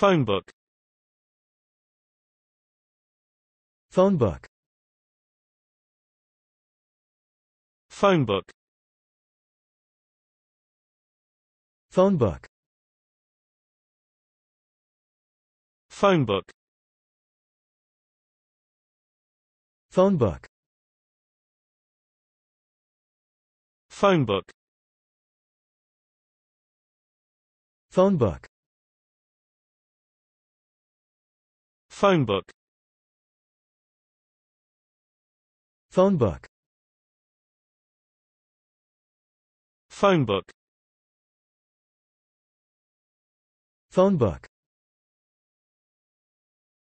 Phonebook Phonebook Phonebook Phonebook Phonebook Phonebook Phonebook Phonebook Phone book. Phone book. Phone book. Phone book.